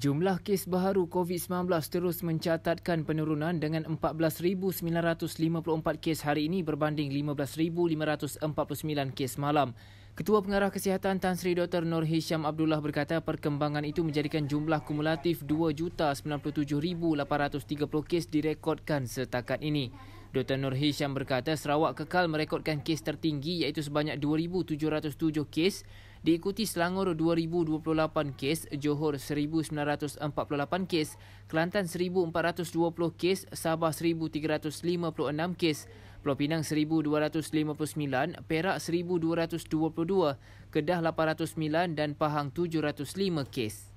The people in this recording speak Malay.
Jumlah kes baharu COVID-19 terus mencatatkan penurunan dengan 14,954 kes hari ini berbanding 15,549 kes malam. Ketua Pengarah Kesihatan Tan Sri Dr. Nur Hisham Abdullah berkata perkembangan itu menjadikan jumlah kumulatif 2,97,830 kes direkodkan setakat ini. Dr. Nur Hisham berkata Sarawak kekal merekodkan kes tertinggi iaitu sebanyak 2,707 kes diikuti Selangor 2028 kes, Johor 1948 kes, Kelantan 1420 kes, Sabah 1356 kes, Pulau Pinang 1259, Perak 1222, Kedah 809 dan Pahang 705 kes.